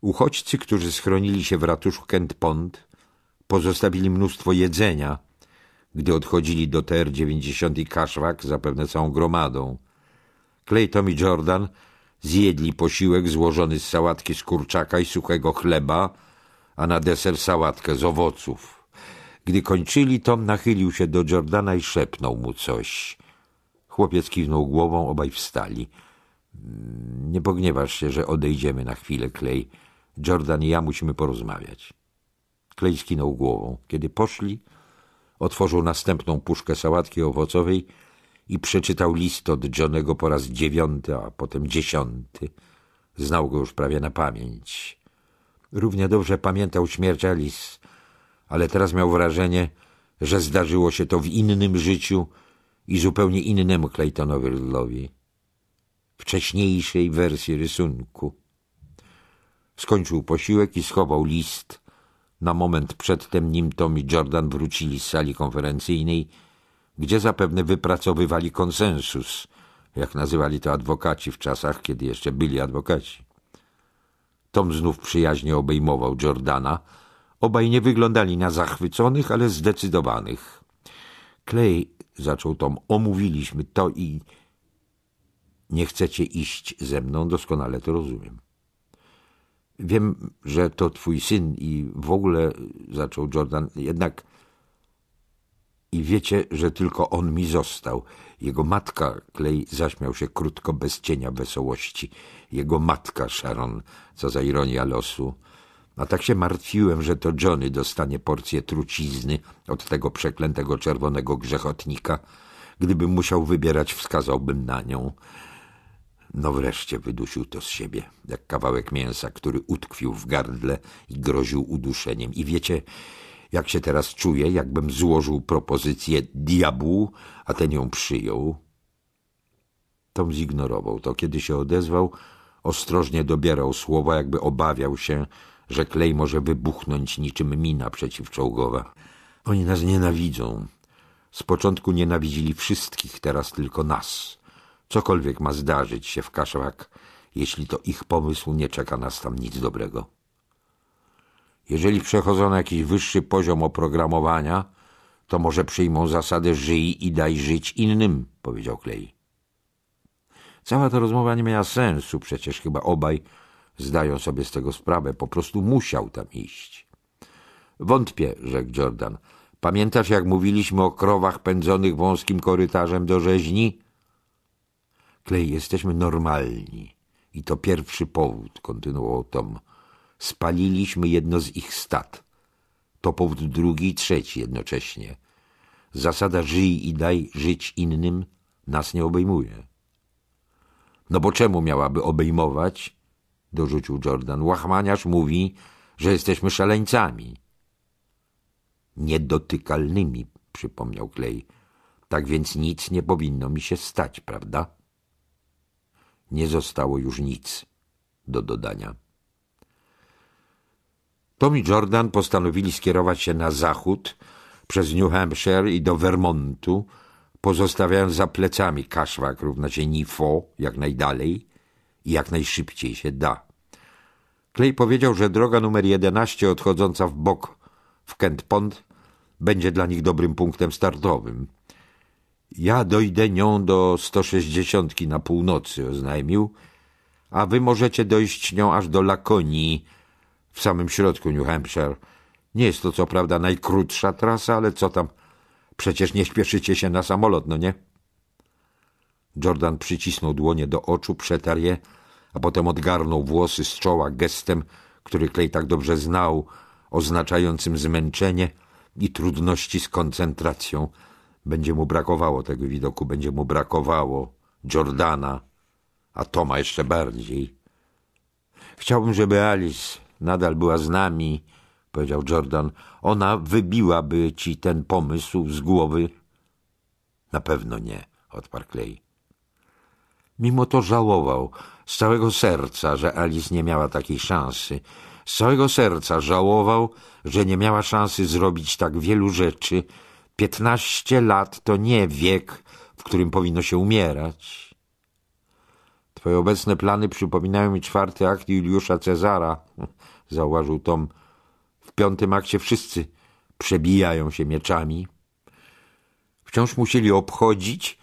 Uchodźcy, którzy schronili się w ratuszu Kent Pond, pozostawili mnóstwo jedzenia, gdy odchodzili do TR-90 i Kaszwak, zapewne całą gromadą. Clayton i Jordan zjedli posiłek złożony z sałatki z kurczaka i suchego chleba, a na deser sałatkę z owoców. Gdy kończyli, Tom nachylił się do Jordana i szepnął mu coś. Chłopiec kiwnął głową, obaj wstali. Nie pogniewasz się, że odejdziemy na chwilę, Clay. Jordan i ja musimy porozmawiać. Klej skinął głową. Kiedy poszli, otworzył następną puszkę sałatki owocowej i przeczytał list od Johnego po raz dziewiąty, a potem dziesiąty. Znał go już prawie na pamięć. Równie dobrze pamiętał śmierć Alice, ale teraz miał wrażenie, że zdarzyło się to w innym życiu i zupełnie innemu Claytonowi Ludlowi. Wcześniejszej wersji rysunku. Skończył posiłek i schował list. Na moment przedtem, nim Tom i Jordan wrócili z sali konferencyjnej, gdzie zapewne wypracowywali konsensus, jak nazywali to adwokaci w czasach, kiedy jeszcze byli adwokaci. Tom znów przyjaźnie obejmował Jordana. Obaj nie wyglądali na zachwyconych, ale zdecydowanych. Clay, zaczął Tom, omówiliśmy to i... Nie chcecie iść ze mną, doskonale to rozumiem. Wiem, że to twój syn i w ogóle, e, zaczął Jordan, jednak... I wiecie, że tylko on mi został. Jego matka, Klej zaśmiał się krótko, bez cienia wesołości. Jego matka, Sharon, co za ironia losu. A tak się martwiłem, że to Johnny dostanie porcję trucizny od tego przeklętego czerwonego grzechotnika. Gdybym musiał wybierać, wskazałbym na nią. No wreszcie wydusił to z siebie, jak kawałek mięsa, który utkwił w gardle i groził uduszeniem. I wiecie, jak się teraz czuję, jakbym złożył propozycję diabłu, a ten ją przyjął. Tom zignorował to. Kiedy się odezwał, ostrożnie dobierał słowa, jakby obawiał się, że klej może wybuchnąć niczym mina przeciwczołgowa. Oni nas nienawidzą. Z początku nienawidzili wszystkich, teraz tylko nas. Cokolwiek ma zdarzyć się w Kaszak, jeśli to ich pomysł, nie czeka nas tam nic dobrego. Jeżeli na jakiś wyższy poziom oprogramowania, to może przyjmą zasadę żyj i daj żyć innym, powiedział Klej. Cała ta rozmowa nie miała sensu, przecież chyba obaj zdają sobie z tego sprawę, po prostu musiał tam iść. Wątpię, rzekł Jordan. Pamiętasz, jak mówiliśmy o krowach pędzonych wąskim korytarzem do rzeźni? Klej, jesteśmy normalni. I to pierwszy powód, kontynuował Tom. Spaliliśmy jedno z ich stad. To powód drugi i trzeci jednocześnie. Zasada żyj i daj żyć innym nas nie obejmuje. No bo czemu miałaby obejmować? Dorzucił Jordan. Łachmaniarz mówi, że jesteśmy szaleńcami. Niedotykalnymi, przypomniał Klej. Tak więc nic nie powinno mi się stać, prawda? nie zostało już nic do dodania. Tom i Jordan postanowili skierować się na zachód przez New Hampshire i do Vermontu, pozostawiając za plecami kaszwak równa się Nifo jak najdalej i jak najszybciej się da. Clay powiedział, że droga numer 11 odchodząca w bok w Kent Pond będzie dla nich dobrym punktem startowym – ja dojdę nią do 160 na północy, oznajmił, a wy możecie dojść nią aż do Lakonii, w samym środku New Hampshire. Nie jest to co prawda najkrótsza trasa, ale co tam, przecież nie śpieszycie się na samolot, no nie? Jordan przycisnął dłonie do oczu, przetarł je, a potem odgarnął włosy z czoła gestem, który Clay tak dobrze znał, oznaczającym zmęczenie i trudności z koncentracją – będzie mu brakowało tego widoku, będzie mu brakowało Jordana, a Toma jeszcze bardziej. Chciałbym, żeby Alice nadal była z nami, powiedział Jordan. Ona wybiłaby ci ten pomysł z głowy. Na pewno nie, odparł Clay. Mimo to żałował z całego serca, że Alice nie miała takiej szansy. Z całego serca żałował, że nie miała szansy zrobić tak wielu rzeczy, Piętnaście lat to nie wiek, w którym powinno się umierać. Twoje obecne plany przypominają mi czwarty akt Juliusza Cezara, zauważył Tom. W piątym akcie wszyscy przebijają się mieczami. Wciąż musieli obchodzić,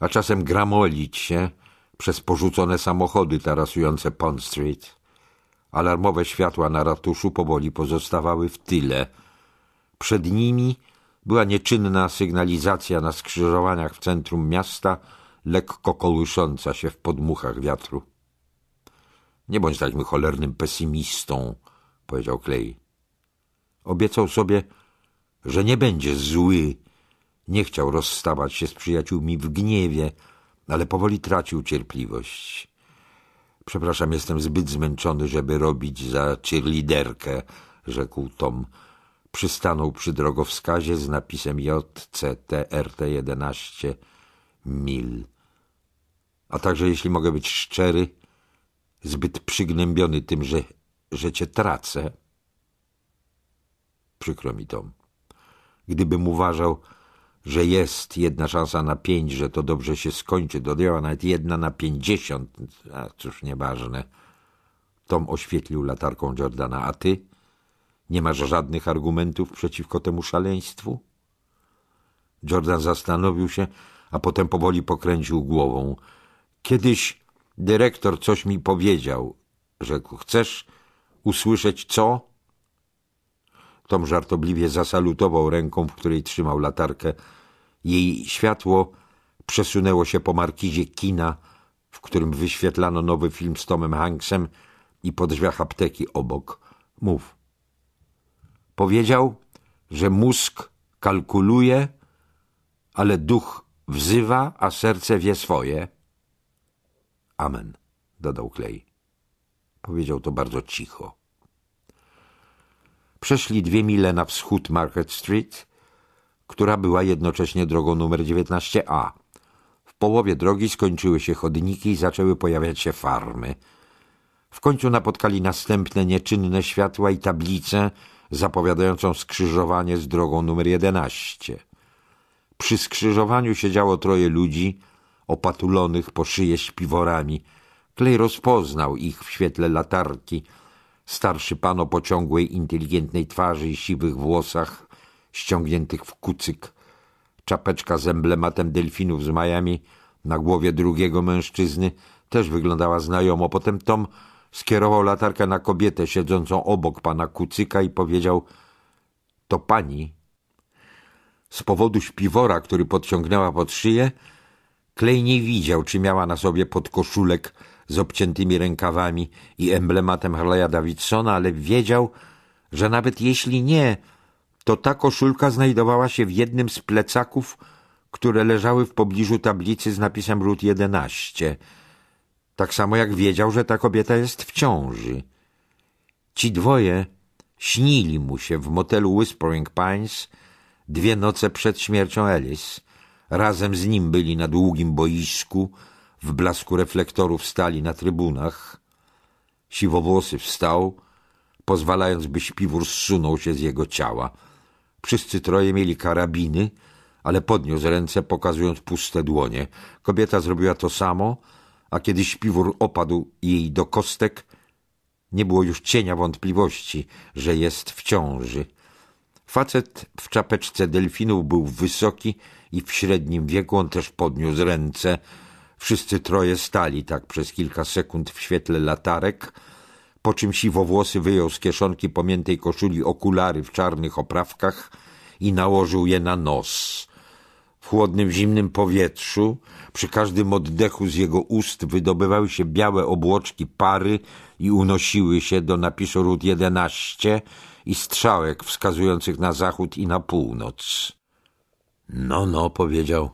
a czasem gramolić się przez porzucone samochody tarasujące Pond Street. Alarmowe światła na ratuszu powoli pozostawały w tyle. Przed nimi była nieczynna sygnalizacja na skrzyżowaniach w centrum miasta, lekko kołysząca się w podmuchach wiatru. Nie bądź takim cholernym pesymistą, powiedział Klej. Obiecał sobie, że nie będzie zły. Nie chciał rozstawać się z przyjaciółmi w gniewie, ale powoli tracił cierpliwość. Przepraszam, jestem zbyt zmęczony, żeby robić za cheerleaderkę, rzekł Tom, przystanął przy drogowskazie z napisem JCTRT11 mil. A także, jeśli mogę być szczery, zbyt przygnębiony tym, że, że cię tracę. Przykro mi to. Gdybym uważał, że jest jedna szansa na pięć, że to dobrze się skończy, dodała nawet jedna na pięćdziesiąt, a cóż, nieważne. Tom oświetlił latarką Jordana, a ty? Nie masz żadnych argumentów przeciwko temu szaleństwu? Jordan zastanowił się, a potem powoli pokręcił głową. Kiedyś dyrektor coś mi powiedział, rzekł. Chcesz usłyszeć co? Tom żartobliwie zasalutował ręką, w której trzymał latarkę. Jej światło przesunęło się po markizie kina, w którym wyświetlano nowy film z Tomem Hanksem i po drzwiach apteki obok. Mów. Powiedział, że mózg kalkuluje, ale duch wzywa, a serce wie swoje. Amen, dodał Klej. Powiedział to bardzo cicho. Przeszli dwie mile na wschód Market Street, która była jednocześnie drogą numer 19A. W połowie drogi skończyły się chodniki i zaczęły pojawiać się farmy. W końcu napotkali następne nieczynne światła i tablice, zapowiadającą skrzyżowanie z drogą numer 11. Przy skrzyżowaniu siedziało troje ludzi opatulonych po szyję śpiworami. Klej rozpoznał ich w świetle latarki. Starszy pan o pociągłej, inteligentnej twarzy i siwych włosach, ściągniętych w kucyk. Czapeczka z emblematem delfinów z majami na głowie drugiego mężczyzny też wyglądała znajomo. Potem Tom Skierował latarkę na kobietę siedzącą obok pana Kucyka i powiedział – to pani. Z powodu śpiwora, który podciągnęła pod szyję, Klej nie widział, czy miała na sobie podkoszulek z obciętymi rękawami i emblematem Harley'a Davidsona, ale wiedział, że nawet jeśli nie, to ta koszulka znajdowała się w jednym z plecaków, które leżały w pobliżu tablicy z napisem RUT 11 tak samo jak wiedział, że ta kobieta jest w ciąży. Ci dwoje śnili mu się w motelu Whispering Pines dwie noce przed śmiercią Alice. Razem z nim byli na długim boisku, w blasku reflektorów stali na trybunach. Siwowłosy wstał, pozwalając, by śpiwór zsunął się z jego ciała. Wszyscy troje mieli karabiny, ale podniósł ręce, pokazując puste dłonie. Kobieta zrobiła to samo – a kiedy śpiwór opadł jej do kostek, nie było już cienia wątpliwości, że jest w ciąży. Facet w czapeczce delfinów był wysoki i w średnim wieku on też podniósł ręce. Wszyscy troje stali tak przez kilka sekund w świetle latarek, po czym siwowłosy wyjął z kieszonki pomiętej koszuli okulary w czarnych oprawkach i nałożył je na nos. W chłodnym, zimnym powietrzu, przy każdym oddechu z jego ust wydobywały się białe obłoczki pary i unosiły się do napisu Ród 11 i strzałek wskazujących na zachód i na północ. No, no, powiedział.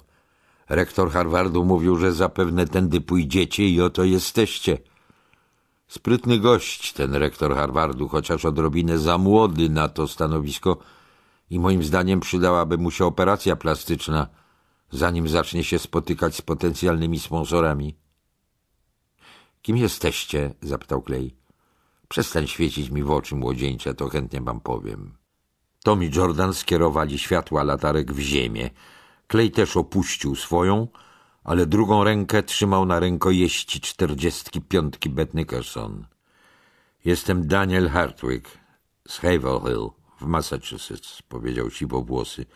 Rektor Harvardu mówił, że zapewne tędy pójdziecie i oto jesteście. Sprytny gość ten rektor Harvardu, chociaż odrobinę za młody na to stanowisko – i moim zdaniem przydałaby mu się operacja plastyczna, zanim zacznie się spotykać z potencjalnymi sponsorami. Kim jesteście? zapytał Clay. Przestań świecić mi w oczy, młodzieńcze, to chętnie wam powiem. Tom i Jordan skierowali światła latarek w ziemię. Clay też opuścił swoją, ale drugą rękę trzymał na rękojeści czterdziestki piątki Bet Nickerson. Jestem Daniel Hartwig z Hill w Massachusetts, powiedział siwowłosy.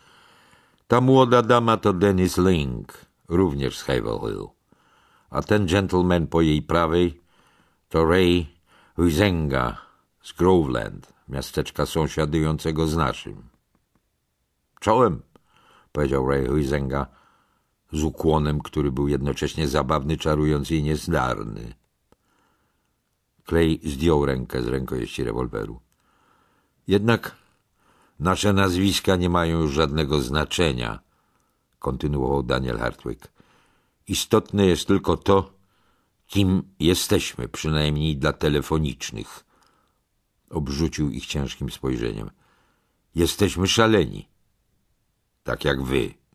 Ta młoda dama to Dennis Link, również z Havel Hill. A ten gentleman po jej prawej to Ray Huizenga z Groveland, miasteczka sąsiadującego z naszym. Czołem, powiedział Ray Huizenga, z ukłonem, który był jednocześnie zabawny, czarujący i niezdarny. Clay zdjął rękę z rękojeści rewolweru. Jednak Nasze nazwiska nie mają już żadnego znaczenia, kontynuował Daniel Hartwig. Istotne jest tylko to, kim jesteśmy, przynajmniej dla telefonicznych. Obrzucił ich ciężkim spojrzeniem. Jesteśmy szaleni, tak jak wy.